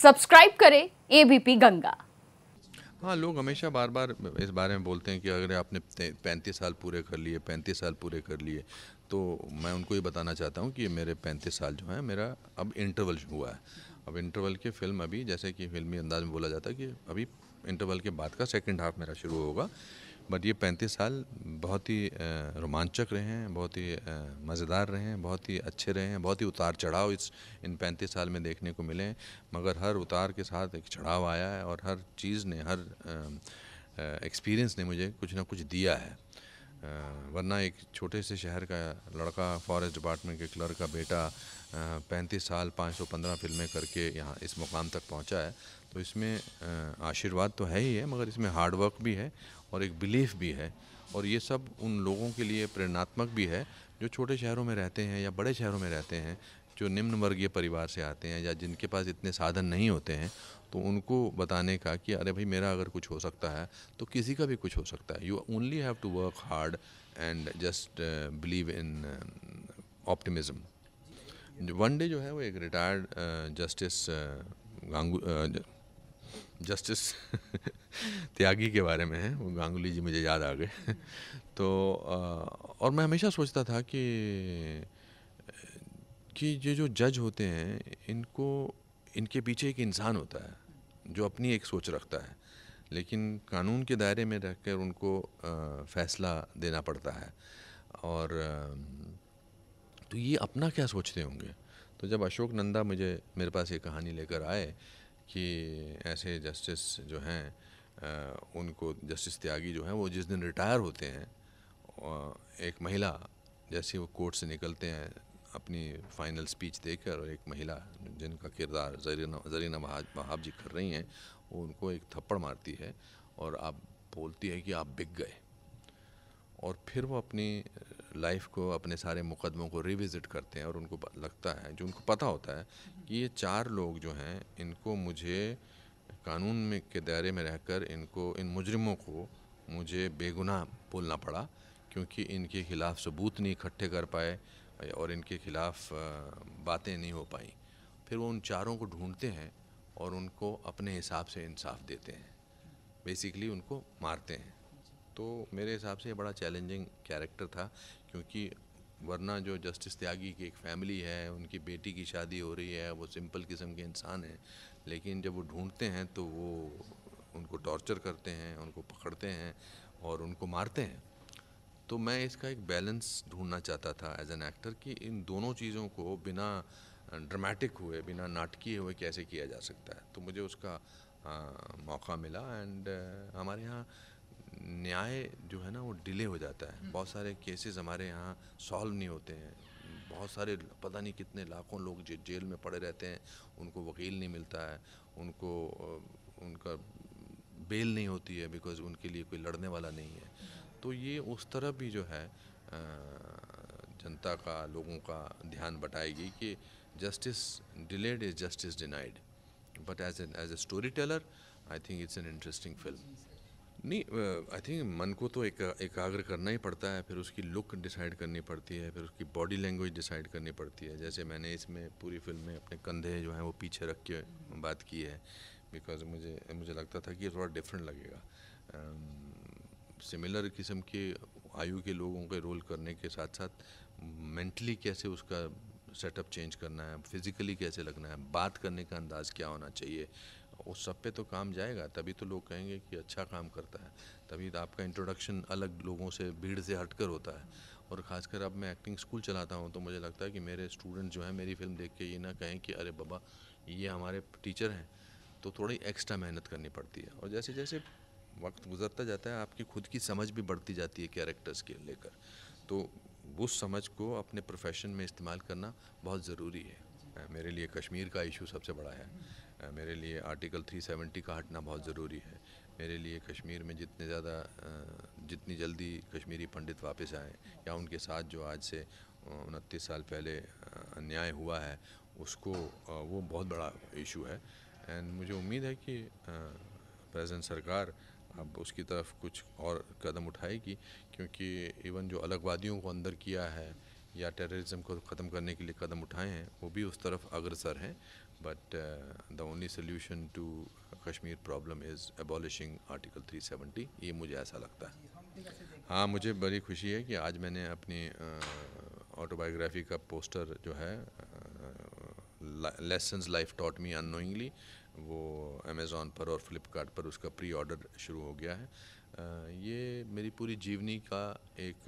Subscribe करें ABP Ganga हाँ लोग हमेशा बार बार इस बारे में बोलते हैं कि अगर आपने पैंतीस साल पूरे कर लिए पैंतीस साल पूरे कर लिए तो मैं उनको ये बताना चाहता हूँ कि मेरे पैंतीस साल जो है मेरा अब इंटरवल हुआ है अब इंटरवल के फिल्म अभी जैसे कि फिल्मी अंदाज में बोला जाता है कि अभी इंटरवल के बाद का सेकंड हाफ मेरा शुरू होगा बट ये पैंतीस साल बहुत ही रोमांचक रहे हैं बहुत ही मज़ेदार रहे हैं बहुत ही अच्छे रहे हैं बहुत ही उतार चढ़ाव इस इन पैंतीस साल में देखने को मिले हैं मगर हर उतार के साथ एक चढ़ाव आया है और हर चीज़ ने हर एक्सपीरियंस ने मुझे कुछ ना कुछ दिया है वरना एक छोटे से शहर का लड़का फॉरेस्ट डिपार्टमेंट के क्लर्क का बेटा पैंतीस साल पाँच सौ पंद्रह फिल्में करके यहाँ इस मुकाम तक पहुँचा है तो इसमें आशीर्वाद तो है ही है मगर इसमें हार्डवर्क भी है और एक बिलीफ भी है और ये सब उन लोगों के लिए प्रेरणात्मक भी है जो छोटे शहरों में रहते हैं या बड़े शहरों में रहते हैं जो निम्न वर्गीय परिवार से आते हैं या जिनके पास इतने साधन नहीं होते हैं तो उनको बताने का कि अरे भाई मेरा अगर कुछ हो सकता है तो किसी का भी कुछ हो सकता है you only have to work hard and just believe in optimism one day जो है वो एक रिटायर्ड जस्टिस गांगू जस्टिस त्यागी के बारे में है वो गांगुली जी मुझे याद आ गए तो और मैं हमेशा सोचता था कि कि ये जो जज होते हैं इनको इनके पीछे एक इंसान होता है जो अपनी एक सोच रखता है लेकिन कानून के दायरे में रहकर उनको फ़ैसला देना पड़ता है और तो ये अपना क्या सोचते होंगे तो जब अशोक नंदा मुझे मेरे पास ये कहानी लेकर आए कि ऐसे जस्टिस जो हैं उनको जस्टिस त्यागी जो हैं वो जिस दिन रिटायर होते हैं एक महिला जैसे वो कोर्ट से निकलते हैं अपनी फाइनल स्पीच देकर और एक महिला जिनका किरदार जरीना जरीना महाब जी कर रही हैं वो उनको एक थप्पड़ मारती है और आप बोलती है कि आप बिक गए और फिर वो अपनी लाइफ को अपने सारे मुकदमों को रिविज़िट करते हैं और उनको लगता है जो उनको पता होता है कि ये चार लोग जो हैं इनको मुझे कानून में के दायरे में रहकर इनको इन मुजरिमों को मुझे बेगुनाह बोलना पड़ा क्योंकि इनके खिलाफ सबूत नहीं इकट्ठे कर पाए और इनके खिलाफ बातें नहीं हो पाई फिर वो उन चारों को ढूंढते हैं और उनको अपने हिसाब से इंसाफ देते हैं बेसिकली उनको मारते हैं तो मेरे हिसाब से बड़ा चैलेंजिंग कैरेक्टर था क्योंकि वरना जो जस्टिस त्यागी की एक फैमिली है उनकी बेटी की शादी हो रही है वो सिंपल किस्म के इंसान हैं लेकिन जब वो ढूंढते हैं तो वो उनको टॉर्चर करते हैं उनको पकड़ते हैं और उनको मारते हैं तो मैं इसका एक बैलेंस ढूंढना चाहता था एज एन एक्टर कि इन दोनों चीज़ों को बिना ड्रामेटिक हुए बिना नाटकीय हुए कैसे किया जा सकता है तो मुझे उसका आ, मौका मिला एंड हमारे यहाँ न्याय जो है ना वो डिले हो जाता है हम्म। बहुत सारे केसेस हमारे यहाँ सॉल्व नहीं होते हैं बहुत सारे पता नहीं कितने लाखों लोग जे, जेल में पड़े रहते हैं उनको वकील नहीं मिलता है उनको उनका बेल नहीं होती है बिकॉज उनके लिए कोई लड़ने वाला नहीं है तो ये उस तरह भी जो है जनता का लोगों का ध्यान बटाएगी कि justice delayed is justice denied but as an as a story teller I think it's an interesting film नहीं आई थिंक मन को तो एक एकाग्र करना ही पड़ता है फिर उसकी लुक डिसाइड करनी पड़ती है फिर उसकी बॉडी लैंग्वेज डिसाइड करनी पड़ती है जैसे मैंने इसमें पूरी फिल्म में अपने कंधे जो हैं वो पीछे रख के बात की है बिकॉज मुझे मुझे लगता था कि ये थोड़ा डिफरेंट लगेगा सिमिलर किस्म के आयु के लोगों के रोल करने के साथ साथ मेंटली कैसे उसका सेटअप चेंज करना है फिज़िकली कैसे लगना है बात करने का अंदाज़ क्या होना चाहिए उस सब पे तो काम जाएगा तभी तो लोग कहेंगे कि अच्छा काम करता है तभी तो आपका इंट्रोडक्शन अलग लोगों से भीड़ से हटकर होता है और ख़ासकर अब मैं एक्टिंग स्कूल चलाता हूँ तो मुझे लगता है कि मेरे स्टूडेंट जो हैं मेरी फिल्म देख के ये ना कहें कि अरे बाबा ये हमारे टीचर हैं तो थोड़ी एक्स्ट्रा मेहनत करनी पड़ती है और जैसे जैसे वक्त गुजरता जाता है आपकी खुद की समझ भी बढ़ती जाती है कैरेक्टर्स के लेकर तो उस समझ को अपने प्रोफेशन में इस्तेमाल करना बहुत ज़रूरी है मेरे लिए कश्मीर का इशू सबसे बड़ा है मेरे लिए आर्टिकल 370 का हटना बहुत ज़रूरी है मेरे लिए कश्मीर में जितने ज़्यादा जितनी जल्दी कश्मीरी पंडित वापस आएँ या उनके साथ जो आज से उनतीस साल पहले अन्याय हुआ है उसको वो बहुत बड़ा इशू है एंड मुझे उम्मीद है कि प्रेजेंट सरकार अब उसकी तरफ कुछ और कदम उठाएगी क्योंकि इवन जो अलगवादियों को अंदर किया है या टेररिज्म को ख़त्म करने के लिए कदम उठाए हैं वो भी उस तरफ अग्रसर हैं but the only solution to Kashmir problem is abolishing article 370 ये मुझे ऐसा लगता है हाँ मुझे बड़ी खुशी है कि आज मैंने अपनी ऑटोबायोग्राफी uh, का पोस्टर जो है lesson life taught me annoyingly वो अमेज़ोन पर और फ्लिपकार्ट पर उसका प्री ऑर्डर शुरू हो गया है ये मेरी पूरी जीवनी का एक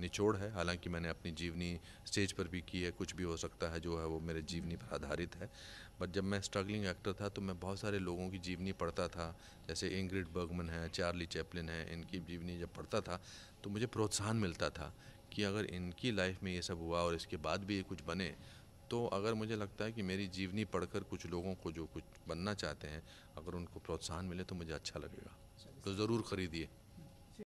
निचोड़ है हालांकि मैंने अपनी जीवनी स्टेज पर भी की है कुछ भी हो सकता है जो है वो मेरे जीवनी पर आधारित है बट जब मैं स्ट्रगलिंग एक्टर था तो मैं बहुत सारे लोगों की जीवनी पढ़ता था जैसे इंग्रिड बर्गमन है चार्ली चैपलिन है इनकी जीवनी जब पढ़ता था तो मुझे प्रोत्साहन मिलता था कि अगर इनकी लाइफ में ये सब हुआ और इसके बाद भी ये कुछ बने तो अगर मुझे लगता है कि मेरी जीवनी पढ़कर कुछ लोगों को जो कुछ बनना चाहते हैं अगर उनको प्रोत्साहन मिले तो मुझे अच्छा लगेगा तो ज़रूर ख़रीदिए